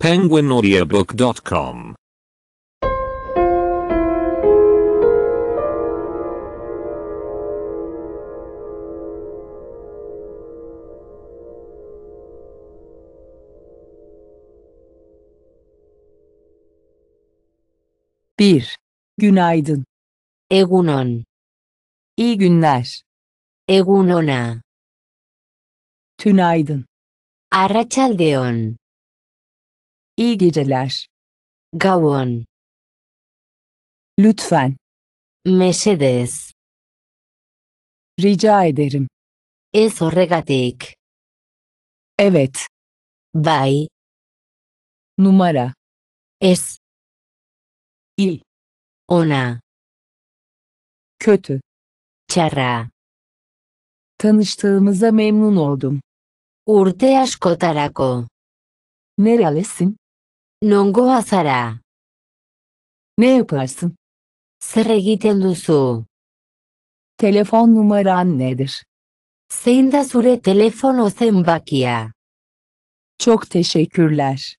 penguinaudiobook.com Bir. Günaydın. Egunon. İyi günler. Egunona. Tünaydın. Arratsaldeon. İyi geceler. Gabon. Lütfen. Mercedes. Rica ederim. Ez horregatik. Evet. Bay. Numara. Ez. İyi. Ona. Kötü. Çara. Tanıştığımıza memnun oldum. Urte askotarako. Nerelisin? Nongoa zara. Ne yaparsın? Zer egiten duzu. Telefon numaran nedir? Zein da zure telefono zenbakia. Çok teşekkürler.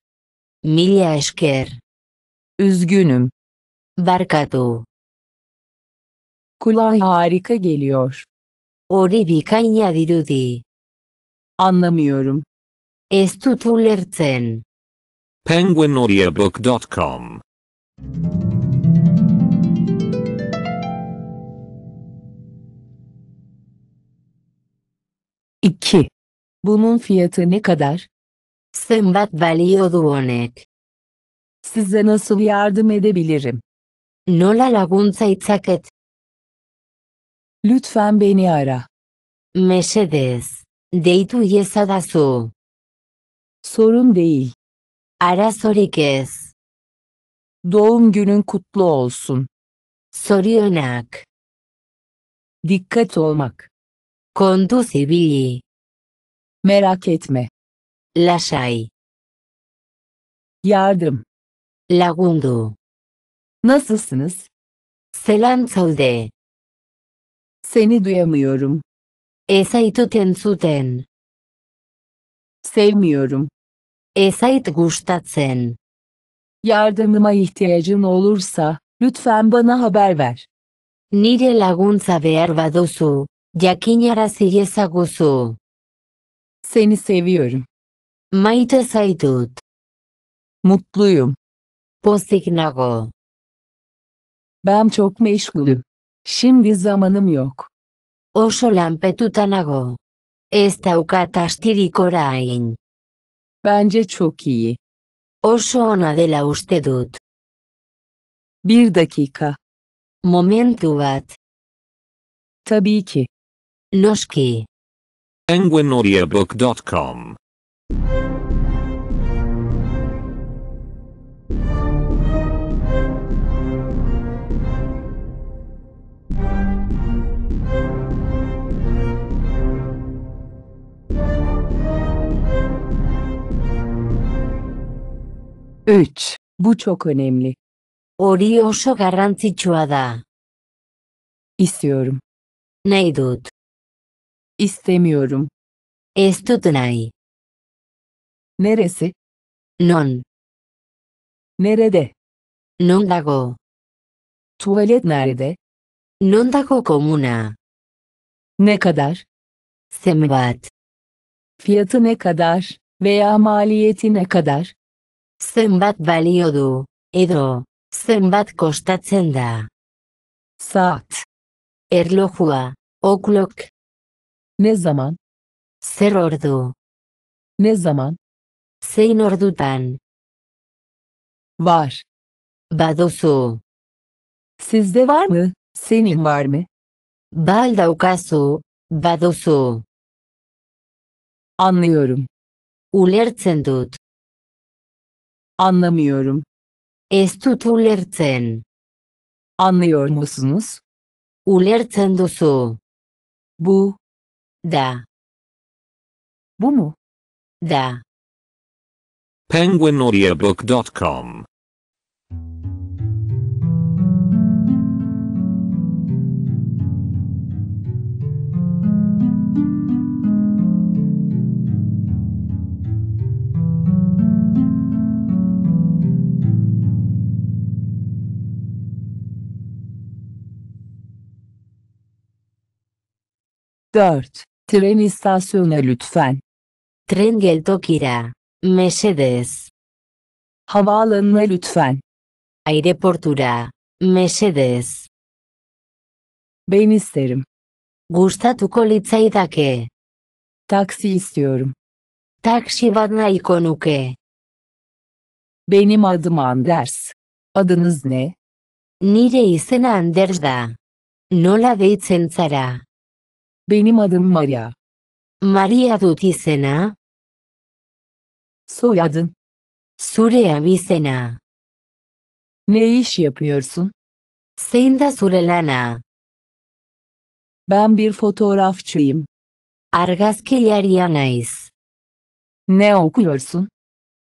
Mila esker. Üzgünüm. Barkatu. Kulağa harika geliyor. Hori bikaina dirudi. Anlamıyorum. Ez dut ulertzen penguinaudiobook.com İki. Bunun fiyatı ne kadar? Sembat valiodu honek. Size nasıl yardım edebilirim? Nola laguntza itzaket. E Lütfen beni ara. Mesedez. Deitu yesadazu. Sorun değil. Arazorik ez. Doğum günün kutlu olsun. Zorionak. Dikkat olmak. Kondu ibili. Merak etme. Lasai. Yardım. Lagundu. Nasılsınız? Selam saude. Seni duyamıyorum. Ez entzuten. Sevmiyorum. Ez zait gustatzen. Yardımıma ihtiyacın olursa, lütfen bana haber ver. Nire laguntza behar baduzu, jakinarazi ezaguzu. Seni seviyorum. Maite zaitut. Mutluyum. Pozik nago. Ben çok meşgulüm. Şimdi zamanım yok. Oso lanpetuta nago. Ez daukat astirik orain. Bence çok iyi. Oso ona dela uste dut. Bir dakika. Momentu bat. Tabii ki. Noski. Enguenoriabook.com 3. Bu çok önemli. Hori oso garrantzitsua da. İstiyorum. Nahi dut. İstemiyorum. Ez dut nahi. Neresi? Non. Nerede? Non dago. Tuvalet nerede? Non dago komuna. Ne kadar? Zenbat. Fiyatı ne kadar? Veya maliyeti ne kadar? Zenbat balio du, edo, zenbat kostatzen da. Zat. Erlojua, oklok. Ne zaman? Zer ordu. Ne zaman? Zein ordutan. Var. Baduzu. Sizde var mı, senin var mı? Bal daukazu, baduzu. Anlıyorum. Ulertzen dut. Anlamıyorum. Ez dut Anlıyor musunuz? Ulertzen duzu. Bu. Da. Bu mu? Da. penguinaudiobook.com 4. Tren istasyonu lütfen. Tren geltokira. Mesedes. Havaalanına lütfen. Aireportura. Mesedes. Ben isterim. Gustatuko litzaidake. Taksi istiyorum. Taksi bat nahiko nuke. Benim adım Anders. Adınız ne? Nire izena Anders da. Nola deitzen zara? Benim adım Maria. Maria dut izena. Soyadın. Zure abizena. Ne iş yapıyorsun? Zein da zure lana. Ben bir fotoğrafçıyım. Argazkilaria naiz. Ne okuyorsun?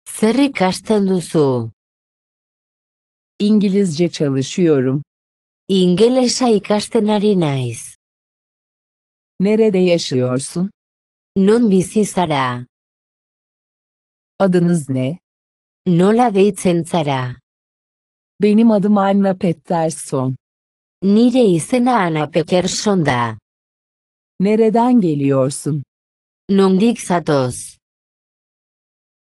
Zer ikasten duzu? İngilizce çalışıyorum. İngilizce ikasten ari naiz. Nerede yaşıyorsun? Non bizi zara. Adınız ne? Nola deitzen zara. Benim adım Anna Pettersson. Nire izena Anna Pekerson da. Nereden geliyorsun? Nondik zatoz.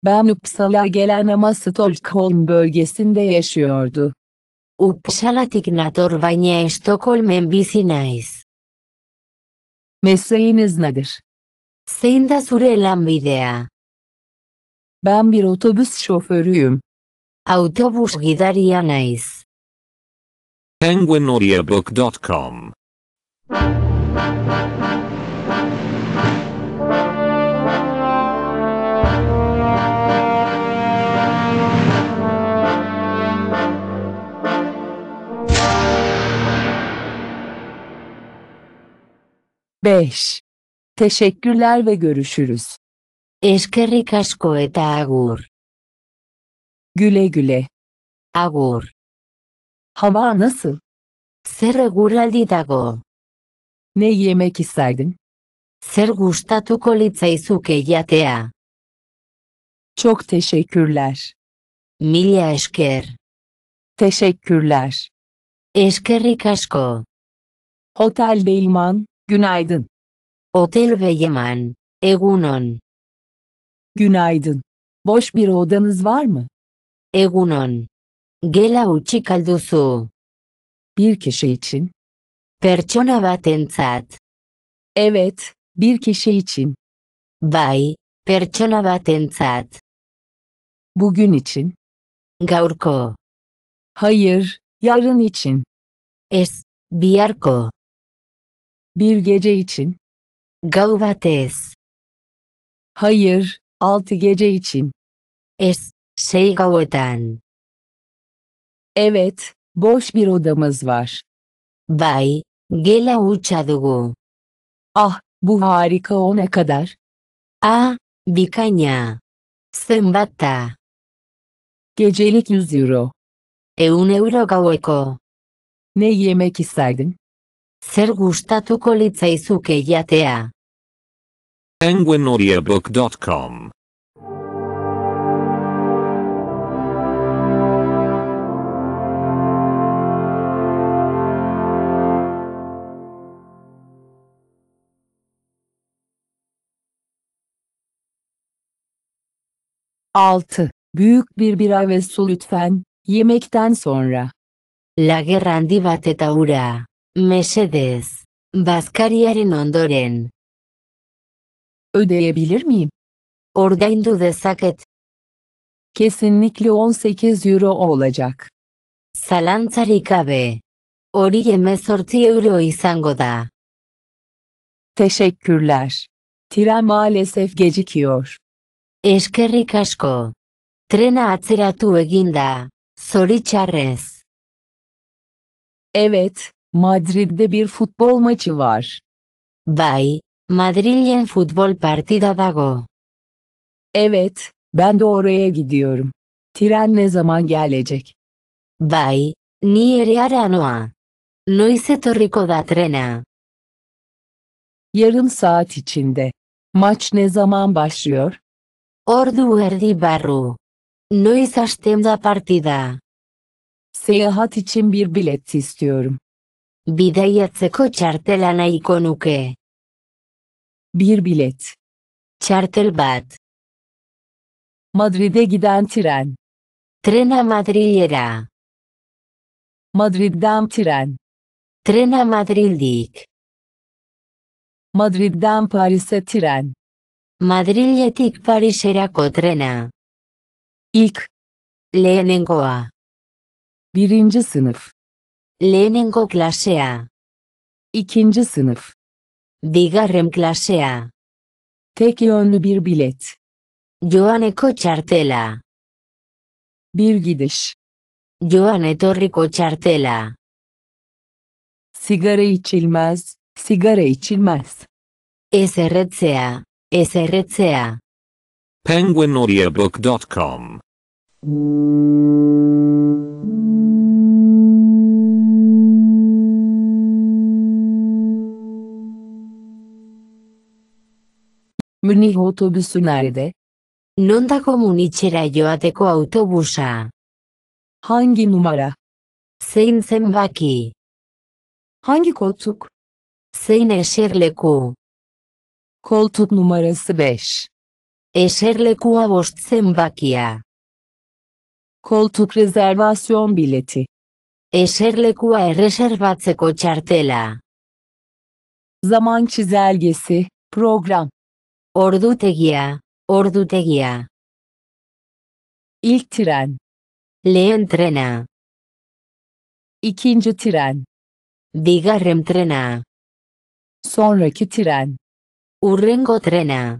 Ben Uppsala'ya gelen ama Stockholm bölgesinde yaşıyordu. Uppsalatik nator baina Stockholm'en bizi naiz. Mesleğiniz nedir? Zein da zure lanbidea? Ben bir otobüs şoförüyüm. Autobus gidaria naiz. penguinaudiobook.com 5. Teşekkürler ve görüşürüz. Eskerrik asko eta agur. Güle güle. Agur. Hava nasıl? Zer eguraldi dago. Ne yemek isterdin? Zer gustatuko litzaizuke jatea. Çok teşekkürler. Mila esker. Teşekkürler. Eskerrik asko. Hotel Beyman, Günaydın. Otel ve yemen. Egunon. Günaydın. Boş bir odanız var mı? Egunon. Gela utzik alduzu. Bir kişi için. Pertsona batentzat. Evet, bir kişi için. Bai, pertsona batentzat. Bugün için. Gaurko. Hayır, yarın için. Es, biarko. Bir gece için. Gauvates. Hayır, altı gece için. Es, Şey gauden. Evet, boş bir odamız var. Bay. gela uça Ah, bu harika o ne kadar? A. Ah, bikaina. Zenbat da? Gecelik 100 euro. Eun euro gaueko. Ne yemek isterdin? Zer gustatuko litzaizuke jatea? Penguinaudiobook.com Altı, büyük bir bira ve su lütfen, yemekten sonra. La guerra andiva teta ura. Mercedes. Bazkariaren ondoren. Ödeyebilir miyim? Ordaindu dezaket. Kesinlikle 18 euro olacak. Zalantzarik gabe. Hori hemezortzi euro izango da. Teşekkürler. Tren maalesef gecikiyor. Eskerrik asko. Trena atzeratu egin da. Zoritxarrez. Evet, Madrid'de bir futbol maçı var. Bai, Madrid'in futbol partida dago. Evet, ben de oraya gidiyorum. Tren ne zaman gelecek? Bay, ni ere ara noa. Noiz etorriko da trena. Yarım saat içinde. Maç ne zaman başlıyor? Ordu erdi barru. Noiz hasten da partida. Seyahat için bir bilet istiyorum. Bidaiatzeko txartela nahiko nuke. Bir bilet. Txartel bat. Madrid'e giden tren. Trena Madrilera. Madrid'den tren. Trena Madrildik. Madrid'den Paris'e tren. Madriletik Pariserako trena. İlk. Lehenengoa. Birinci sınıf. Lehenengo klasea. Ikinci sınıf. Bigarren klasea. Tek yönlü bir bilet. Joaneko txartela. Bir gidiş. Joane torriko txartela. Sigara içilmez, sigara içilmez. Ez erretzea, ez erretzea. PenguinAudioBook.com Münih otobüsü nerede? Nondako Münih'e joateko autobusa. Hangi numara? Zein zenbaki? Hangi koltuk? Zein eserleku. Koltuk numarası 5. Eserlekua bost zenbakia. Koltuk rezervasyon bileti. Eserlekua erreserbatzeko txartela. Zaman çizelgesi, program. Ordutegia, ordutegia. Ilk tren. Lehen trena. Ikinci tren. Bigarren trena. Sonraki tren. Urrengo trena.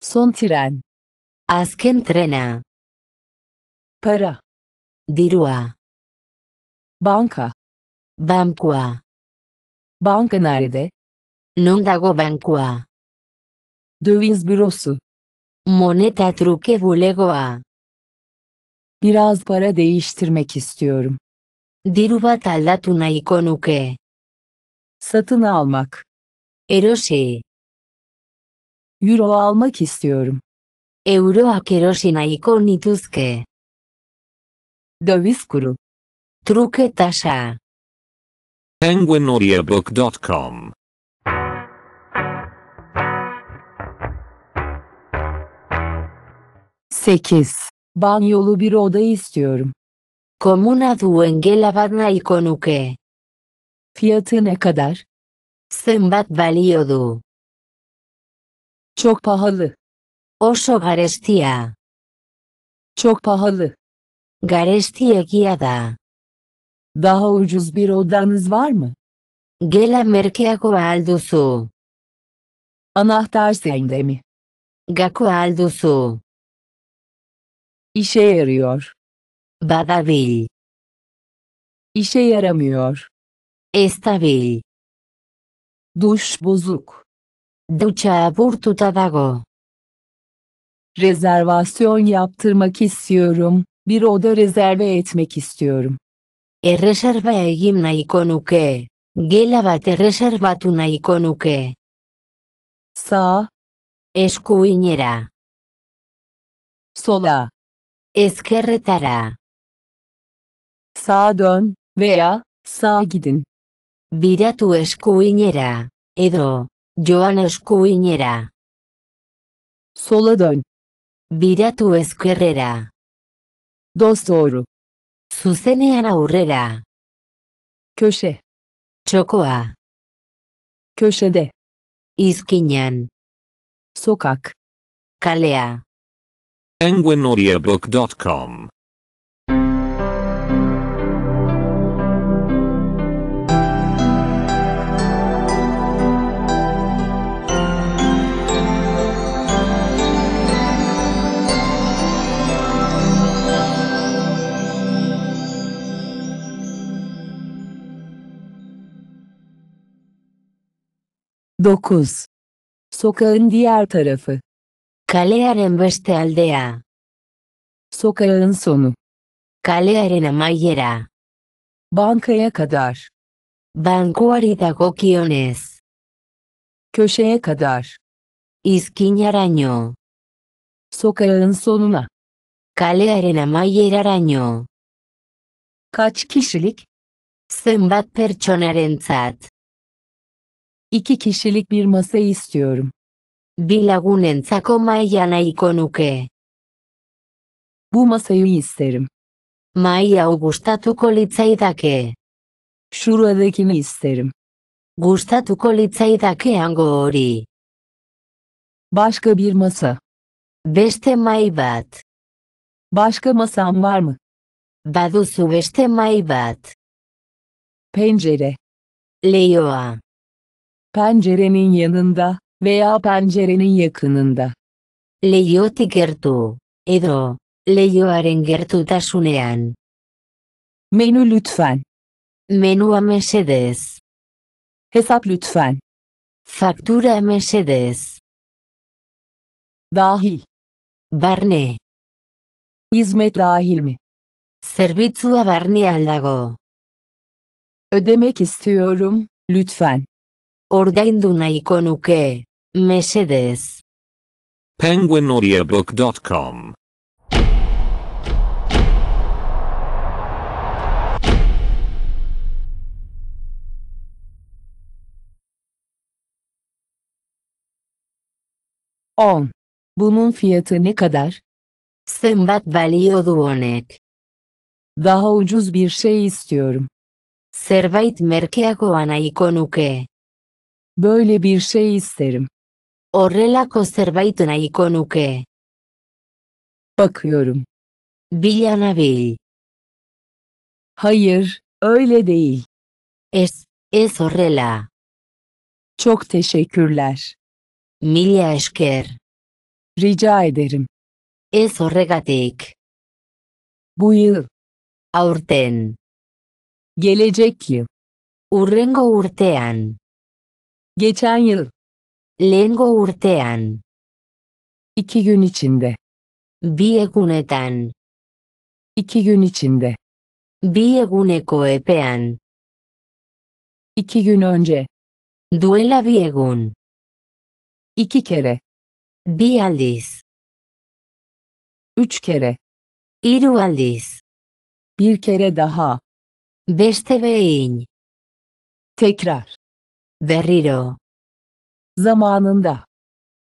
Son tren. Azken trena. Para. Dirua. Banka. Bankua. Banka nerede? Non dago bankua? Döviz bürosu. Moneta truque bulegoa. Biraz para değiştirmek istiyorum. Diruba taldatuna ikonuke. Satın almak. Erosi. Euro almak istiyorum. Euroak erosi nahiko Döviz kuru. Truke taşa. penguinaudiobook.com 8. Banyolu bir oda istiyorum. Komuna duenge lavadna konuke. Fiyatı ne kadar? Zenbat balio du? Çok pahalı. Oso garestia. Çok pahalı. Garesti Garestiegia da. Daha ucuz bir odanız var mı? Gela merkeago al duzu. Anahtar sende mi? Gako al İşe yarıyor. Badabil. İşe yaramıyor. Estabil. Duş bozuk. Duça aburtuta dago. Rezervasyon yaptırmak istiyorum. Bir oda rezerve etmek istiyorum. E reserva egin nahiko nuke. Gela bat erreserbatu nahiko nuke. Sağ. Eskuinera. Sola. Eskerretara. Saa dön veya sağa gidin. Biratu eskuinera edo joan eskuinera. Sola dön. Biratu eskerrera. Dos oru, Zuzenean aurrera. Köşe. Txokoa. Köşede. İzkinan. Sokak. Kalea. penguinaudiobook.com Dokuz. Sokağın diğer tarafı Kalearen beste aldea. Sokağın sonu. Kalearen amaiera. Bankaya kadar. Bankuari dagokionez. Köşeye kadar. İzkinaraño. Sokağın sonuna. Kalearen amaieraraño. Kaç kişilik? Zenbat pertsonarentzat. İki kişilik bir masa istiyorum. Bi lagunentzako maila nahiko nuke. Bu masayı isterim. Maila hau gustatuko litzaidake. Şuradakini isterim. Gustatuko litzaidake hango hori. Başka bir masa. Beste mai bat. Başka masam var mı? Baduzu beste mai bat. Pencere. Leioa. Pencerenin yanında veya pencerenin yakınında. Leiotik gertu, edo, leioaren gertutasunean. Menü lütfen. Menua mesedez. Hesap lütfen. Faktura mesedez. Dahil. Barne. Hizmet dahil mi? Zerbitzua barnean aldago. Ödemek istiyorum, lütfen. Ordaindu nahiko nuke. Mercedes. PenguinAudiobook.com On. Bunun fiyatı ne kadar? Sembat valiodu honek. Daha ucuz bir şey istiyorum. Servait merkeago anaiko nuke. Böyle bir şey isterim. Horrelako zerbait nahiko nuke. Bakıyorum. Bilana bil. Hayır, öyle değil. Es, es horrela. Çok teşekkürler. Mila esker. Rica ederim. Ez horregatik. Bu yıl. Aurten. Gelecek yıl. Urrengo urtean. Geçen yıl. Lehengo urtean. İki gün içinde. Bi egunetan. İki gün içinde. Bi eguneko epean. İki gün önce. Duela bi egun. İki kere. Bi aldiz. Üç kere. Iru aldiz. Bir kere daha. Beste behin. Tekrar. Berriro zamanında.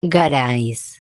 Garans.